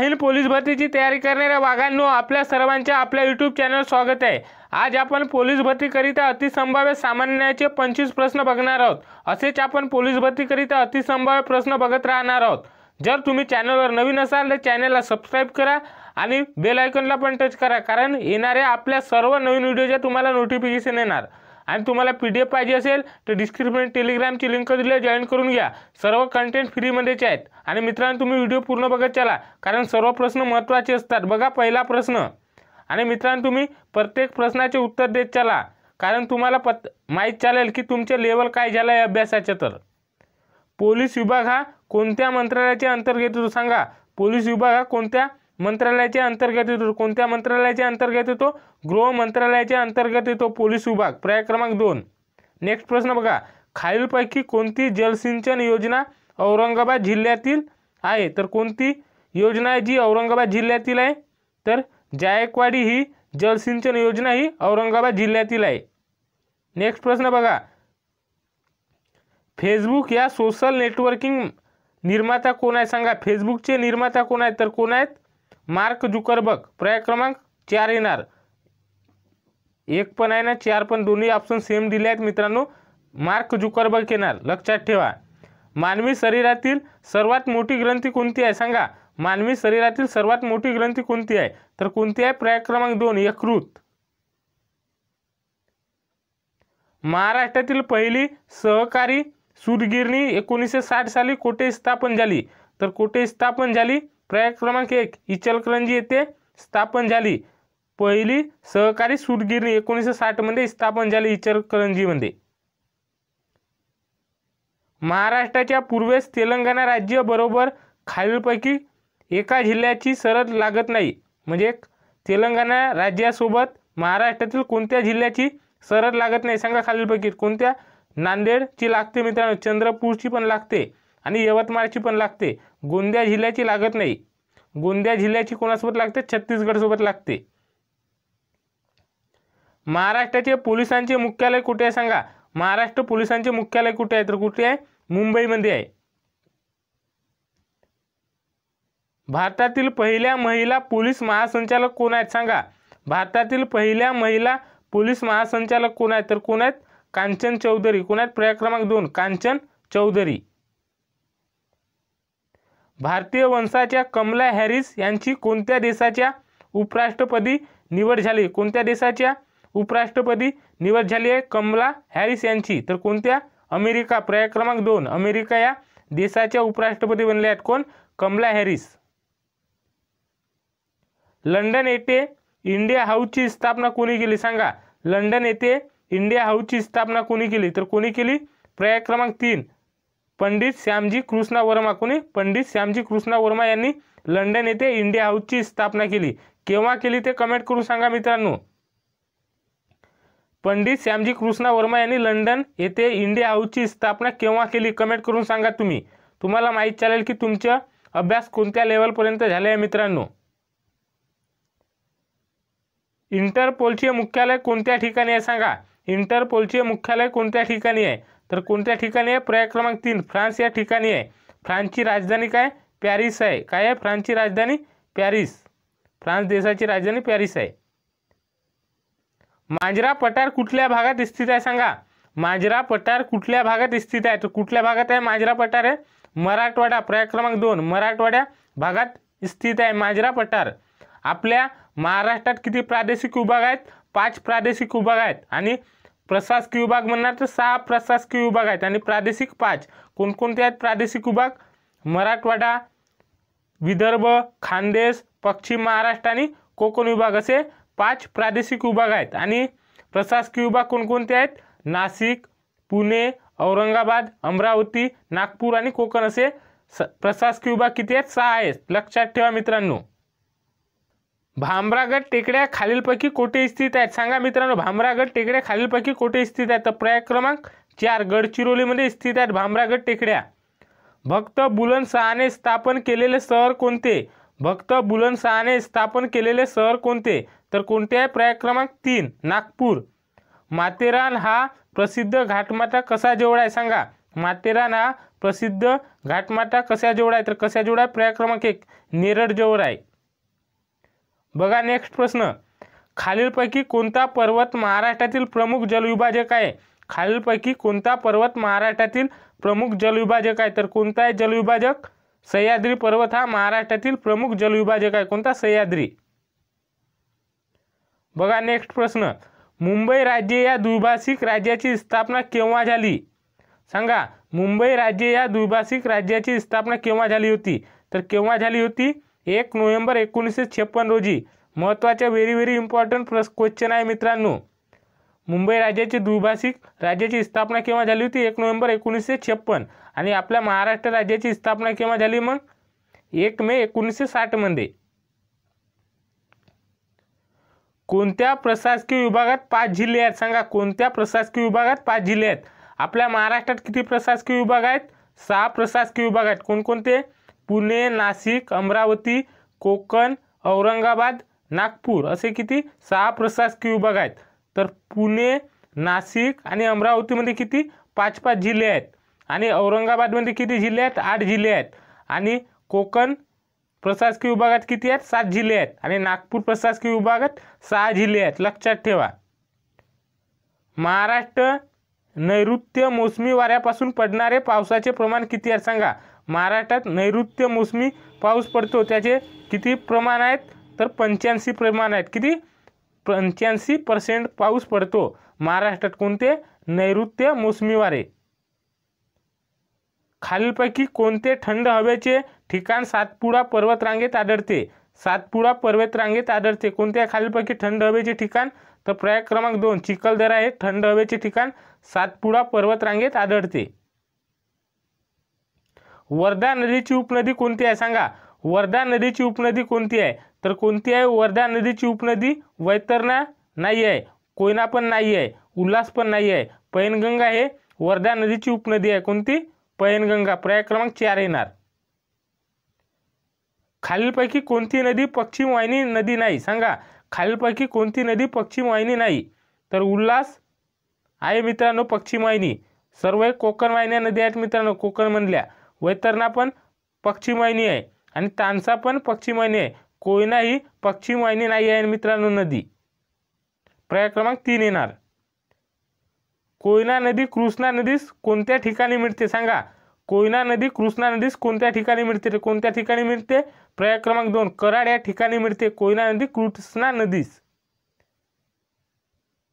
ऐन पोलीस भरतीची तयारी करणाऱ्या वाघांनो आपल्या सर्वांच्या आपल्या यूट्यूब चॅनल स्वागत आहे आज आपण पोलीस भरतीकरिता अतिसंभाव्य सामान्याचे पंचवीस प्रश्न बघणार आहोत असेच आपण पोलीस भरतीकरिता अतिसंभाव्य प्रश्न बघत राहणार आहोत जर तुम्ही चॅनलवर नवीन असाल तर चॅनलला सबस्क्राईब करा आणि बेल पण टच करा कारण येणाऱ्या आपल्या सर्व नवीन व्हिडिओच्या तुम्हाला नोटिफिकेशन येणार आणि तुम्हाला पी डी एफ पाहिजे असेल तर डिस्क्रिप्शन टेलिग्रामची लिंक दिली जॉईन करून घ्या सर्व कंटेंट फ्रीमध्येचे आहेत आणि मित्रांनो तुम्ही व्हिडिओ पूर्ण बघत चला कारण सर्व प्रश्न महत्त्वाचे असतात बघा पहिला प्रश्न आणि मित्रांनो तुम्ही प्रत्येक प्रश्नाचे उत्तर देत चला कारण तुम्हाला पत माहीत चालेल की तुमचे लेवल काय झालं आहे अभ्यासाचं तर पोलीस विभाग हा कोणत्या मंत्रालयाच्या अंतर्गत सांगा पोलीस विभाग हा कोणत्या मंत्रालयाच्या अंतर्गत येतो कोणत्या मंत्रालयाच्या अंतर्गत येतो गृह मंत्रालयाच्या अंतर्गत येतो पोलीस विभाग पर्याय क्रमांक दोन नेक्स्ट प्रश्न बघा खालीलपैकी कोणती जलसिंचन योजना औरंगाबाद जिल्ह्यातील आहे तर कोणती योजना आहे जी औरंगाबाद जिल्ह्यातील आहे तर जायकवाडी ही जलसिंचन योजना ही औरंगाबाद जिल्ह्यातील आहे नेक्स्ट प्रश्न बघा फेसबुक या सोशल नेटवर्किंग निर्माता कोण आहे सांगा फेसबुकचे निर्माता कोण आहेत तर कोण आहेत मार्क जुकरबर्ग पर्याय क्रमांक चार येणार एक पण आहे ना चार पण दोन्ही ऑप्शन सेम दिले आहेत मित्रांनो मार्क जुकरबर्ग येणार लक्षात ठेवा मानवी शरीरातील सर्वात मोठी ग्रंथी कोणती आहे सांगा मानवी शरीरातील सर्वात मोठी ग्रंथी कोणती आहे तर कोणती आहे पर्याय क्रमांक दोन यकृत महाराष्ट्रातील पहिली सहकारी सूतगिरणी एकोणीसशे साठ साली कोठे स्थापन झाली तर कोठे स्थापन झाली प्रयाग क्रमांक एक इचलकरंजी येथे स्थापन झाली पहिली सहकारी सुरगिरणी एकोणीसशे साठमध्ये स्थापन झाली इचलकरंजीमध्ये महाराष्ट्राच्या पूर्वेस तेलंगणा राज्य बरोबर खालीलपैकी एका जिल्ह्याची सरद लागत नाही म्हणजे तेलंगणा राज्यासोबत महाराष्ट्रातील कोणत्या जिल्ह्याची सरहद लागत नाही सांगा खालीलपैकी कोणत्या नांदेडची लागते मित्रांनो चंद्रपूरची पण लागते आणि यवतमाळची पण लागते गोंदिया जिल्ह्याची लागत नाही गोंदिया जिल्ह्याची कोणासोबत लागते छत्तीसगडसोबत लागते महाराष्ट्राचे पोलिसांचे मुख्यालय कुठे आहे सांगा महाराष्ट्र पोलिसांचे मुख्यालय कुठे आहे तर कुठे आहे मुंबईमध्ये आहे भारतातील पहिल्या महिला पोलीस महासंचालक कोण आहेत सांगा भारतातील पहिल्या महिला पोलीस महासंचालक कोण आहेत तर कोण आहेत कांचन चौधरी कोण आहेत पर्याय क्रमांक दोन कांचन चौधरी भारतीय वंशाच्या कमला हॅरिस यांची कोणत्या देशाच्या उपराष्ट्रपदी निवड झाली कोणत्या देशाच्या उपराष्ट्रपदी निवड झाली आहे कमला हॅरिस यांची तर कोणत्या अमेरिका पर्याय क्रमांक दोन अमेरिका या देशाच्या उपराष्ट्रपती बनल्या आहेत कोण कमला हॅरिस लंडन येथे इंडिया हाऊसची स्थापना कोणी केली सांगा लंडन येथे इंडिया हाऊसची स्थापना कोणी केली तर कोणी केली पर्याय क्रमांक तीन पंडित श्यामजी कृष्णा वर्मा कोणी पंडित श्यामजी कृष्णा वर्मा यांनी लंडन येथे इंडिया हाऊसची स्थापना केली केव्हा केली ते कमेंट करून सांगा मित्रांनो पंडित श्यामजी कृष्णा वर्मा यांनी लंडन येथे इंडिया हाऊसची स्थापना केव्हा केली कमेंट करून सांगा तुम्ही तुम्हाला माहीत चालेल की तुमचा अभ्यास कोणत्या लेवलपर्यंत झाले आहे मित्रांनो इंटरपोलचे मुख्यालय कोणत्या ठिकाणी आहे सांगा इंटरपोलचे मुख्यालय कोणत्या ठिकाणी आहे तर कोणत्या ठिकाणी आहे पर्याय क्रमांक तीन फ्रान्स या ठिकाणी आहे फ्रान्सची राजधानी काय पॅरिस आहे काय आहे फ्रान्सची राजधानी पॅरिस फ्रान्स देशाची राजधानी पॅरिस आहे मांजरा पठार कुठल्या भागात स्थित आहे सांगा मांजरा पठार कुठल्या भागात स्थित आहे तर कुठल्या भागात आहे मांजरा पठार आहे मराठवाडा पर्याय क्रमांक दोन मराठवाड्या भागात स्थित आहे मांजरा पठार आपल्या महाराष्ट्रात किती प्रादेशिक विभाग आहेत पाच प्रादेशिक विभाग आहेत आणि प्रशासकीय विभाग म्हणणार तर सहा प्रशासकीय विभाग आहेत आणि प्रादेशिक पाच कोणकोणते आहेत प्रादेशिक विभाग मराठवाडा विदर्भ खानदेश पश्चिम महाराष्ट्र आणि कोकण विभाग असे पाच प्रादेशिक विभाग आहेत आणि प्रशासकीय विभाग कोणकोणते आहेत नाशिक पुणे औरंगाबाद अमरावती नागपूर आणि कोकण असे स प्रशासकीय विभाग किती आहेत सहा आहेत लक्षात ठेवा मित्रांनो भामरागड टेकड्या खालीलपैकी कोठे स्थित आहेत सांगा मित्रांनो भामरागड टेकड्या खालीलपैकी कोठे स्थित आहेत तर पर्याय क्रमांक चार गडचिरोलीमध्ये स्थित आहेत भामरागड टेकड्या भक्त बुलंद शहाने स्थापन केलेले शहर कोणते भक्त बुलंद शहाने स्थापन केलेले शहर कोणते तर कोणते आहे पर्याय क्रमांक तीन नागपूर माथेरान हा प्रसिद्ध घाटमाटा कसा जेवढा आहे सांगा माथेरान हा प्रसिद्ध घाटमाटा कशा जेवढा आहे तर कशा जेवढा आहे पर्याय क्रमांक एक नेरळ जेवढा आहे बघा नेक्स्ट प्रश्न खालीलपैकी कोणता पर्वत महाराष्ट्रातील प्रमुख जलविभाजक आहे खालीलपैकी कोणता पर्वत महाराष्ट्रातील प्रमुख जलविभाजक आहे तर कोणता आहे जलविभाजक सह्याद्री पर्वत हा महाराष्ट्रातील प्रमुख जलविभाजक आहे कोणता सह्याद्री बघा नेक्स्ट प्रश्न मुंबई राज्य या द्विभाषिक राज्याची स्थापना केव्हा झाली सांगा मुंबई राज्य या द्विभाषिक राज्याची स्थापना केव्हा झाली होती तर केव्हा झाली होती एक नोव्हेंबर एकोणीसशे छप्पन रोजी महत्त्वाच्या व्हेरी व्हेरी इम्पॉर्टंट प्रस क्वेश्चन आहे मित्रांनो मुंबई राज्याची द्विभाषिक राज्याची स्थापना केव्हा झाली होती एक नोव्हेंबर एकोणीसशे छप्पन आणि आपल्या महाराष्ट्र राज्याची स्थापना केव्हा झाली मग एक मे एकोणीसशे साठमध्ये कोणत्या प्रशासकीय विभागात पाच जिल्हे आहेत सांगा कोणत्या प्रशासकीय विभागात पाच जिल्हे आहेत आपल्या महाराष्ट्रात किती प्रशासकीय विभाग आहेत सहा प्रशासकीय विभाग आहेत कोणकोणते पुणे नाशिक अमरावती कोकण औरंगाबाद नागपूर असे किती सहा प्रशासकीय विभाग आहेत तर पुणे नाशिक आणि अमरावतीमध्ये किती पाच पाच जिल्हे आहेत आणि औरंगाबादमध्ये किती जिल्हे आहेत आठ जिल्हे आहेत आणि कोकण प्रशासकीय विभागात किती आहेत सात जिल्हे आहेत आणि नागपूर प्रशासकीय विभागात सहा जिल्हे आहेत लक्षात ठेवा महाराष्ट्र नैऋत्य मोसमी वाऱ्यापासून पडणारे पावसाचे प्रमाण किती आहे सांगा महाराष्ट्रात नैऋत्य मोसमी पाऊस पडतो त्याचे किती प्रमाण आहेत तर पंच्याऐंशी प्रमाण आहेत किती पंच्याऐंशी पर्सेंट पाऊस पडतो महाराष्ट्रात कोणते नैऋत्य मोसमी वारे खालीलपैकी कोणते थंड हवेचे ठिकाण सातपुडा पर्वतरांगेत आढळते सातपुडा पर्वतरांगेत आढळते कोणत्या खालीलपैकी थंड हवेचे ठिकाण तर प्रयाग क्रमांक दोन चिखलदरा हे थंड हवेचे ठिकाण सातपुडा पर्वतरांगेत आढळते वर्धा नदीची उपनदी कोणती आहे सांगा वर्धा नदीची उपनदी कोणती आहे तर कोणती आहे वर्धा नदीची उपनदी वैतरणा नाही आहे कोयना पण नाही आहे उल्हास पण नाही आहे पैनगंगा हे वर्धा नदीची उपनदी आहे कोणती पैनगंगा पर्याय क्रमांक चार येणार खालीलपैकी कोणती नदी पश्चिम वाहिनी नदी नाही सांगा खालीलपैकी कोणती नदी पश्चिम वाहिनी नाही तर उल्हास आहे मित्रांनो पश्चिम वाहिनी सर्व कोकण वाहिन्या नदी आहेत मित्रांनो कोकण म्हणल्या वैतरणा पण पश्चिमवाहिनी आहे आणि तानसा पण पश्चिमवाहिनी आहे कोयना ही पश्चिमवाहिनी नाही आहे मित्रांनो नदी पर्याय क्रमांक तीन येणार कोयना नदी कृष्णा नदीस कोणत्या ठिकाणी मिळते सांगा कोयना नदी कृष्णा नदीस कोणत्या ठिकाणी मिळते कोणत्या ठिकाणी मिळते पर्याय क्रमांक दोन कराड या ठिकाणी मिळते कोयना नदी कृष्णा नदीस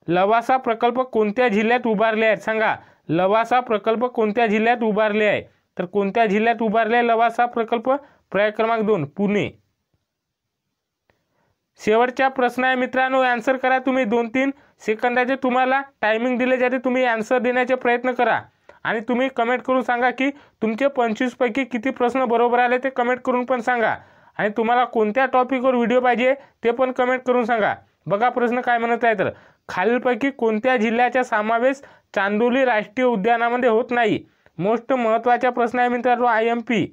लवासा प्रकल्प कोणत्या जिल्ह्यात उभारले आहेत सांगा लवासा प्रकल्प कोणत्या जिल्ह्यात उभारले आहे तर कोणत्या जिल्ह्यात उभारले लवासा प्रकल्प पर्याय क्रमांक दोन पुणे शेवटच्या प्रश्न आहे मित्रांनो ॲन्सर करा तुम्ही दोन तीन सेकंदाचे तुम्हाला टायमिंग दिले जाते तुम्ही ॲन्सर देण्याचे प्रयत्न करा आणि तुम्ही कमेंट करून सांगा की तुमचे पंचवीसपैकी किती प्रश्न बरोबर आले ते कमेंट करून पण सांगा आणि तुम्हाला कोणत्या टॉपिकवर व्हिडिओ पाहिजे ते पण कमेंट करून सांगा बघा प्रश्न काय म्हणत आहे तर खालीलपैकी कोणत्या जिल्ह्याचा समावेश चांदोली राष्ट्रीय उद्यानामध्ये होत नाही मोस्ट महत्त्वाचा प्रश्न आहे मित्रांनो आय एम पी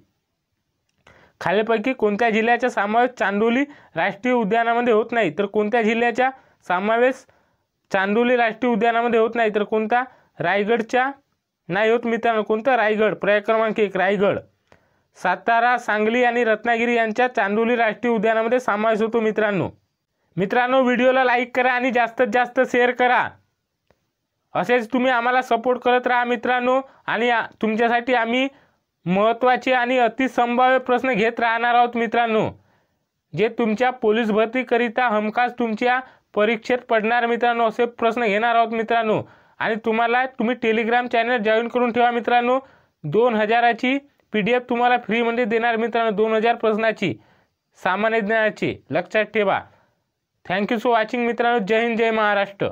खालीलपैकी कोणत्या जिल्ह्याचा समावेश चांदोली राष्ट्रीय उद्यानामध्ये होत नाही तर कोणत्या जिल्ह्याचा समावेश चांदोली राष्ट्रीय उद्यानामध्ये होत नाही तर कोणता रायगडच्या नाही होत मित्रांनो कोणता रायगड पर्याय क्रमांक एक रायगड सातारा सांगली आणि रत्नागिरी यांच्या चांदोली राष्ट्रीय उद्यानामध्ये समावेश होतो मित्रांनो मित्रांनो व्हिडिओला लाईक करा आणि जास्तीत जास्त शेअर करा असेच तुम्ही आम्हाला सपोर्ट करत राहा मित्रांनो आणि तुमच्यासाठी आम्ही महत्त्वाचे आणि अतिसंभाव्य प्रश्न घेत राहणार आहोत मित्रांनो जे तुमच्या पोलीस भरतीकरिता हमखास तुमच्या परीक्षेत पडणार मित्रांनो असे प्रश्न घेणार आहोत मित्रांनो आणि तुम्हाला तुम्ही टेलिग्राम चॅनल जॉईन करून ठेवा मित्रांनो दोन हजाराची पी डी एफ तुम्हाला फ्रीमध्ये देणार मित्रांनो दोन हजार प्रश्नाची सामान्य ज्ञानाची लक्षात ठेवा थँक्यू फॉर वॉचिंग मित्रांनो जय हिंद जय महाराष्ट्र